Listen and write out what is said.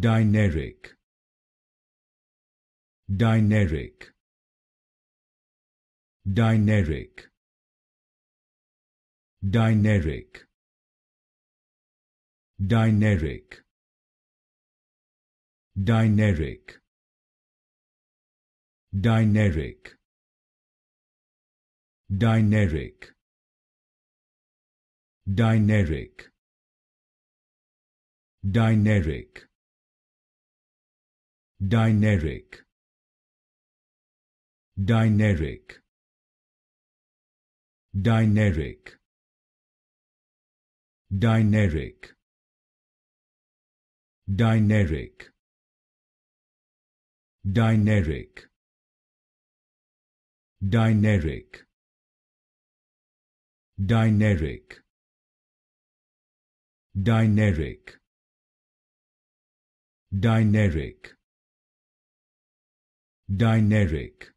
Dyneric. Dyneric. Dyneric. Dyneric. Dyneric. Dyneric. Dyneric. Dyneric. Dyneric. Dyneric. Dineric Dineric Dineric Dineric Dineric Dineric Dineric Dineric Dineric Dineric Dineric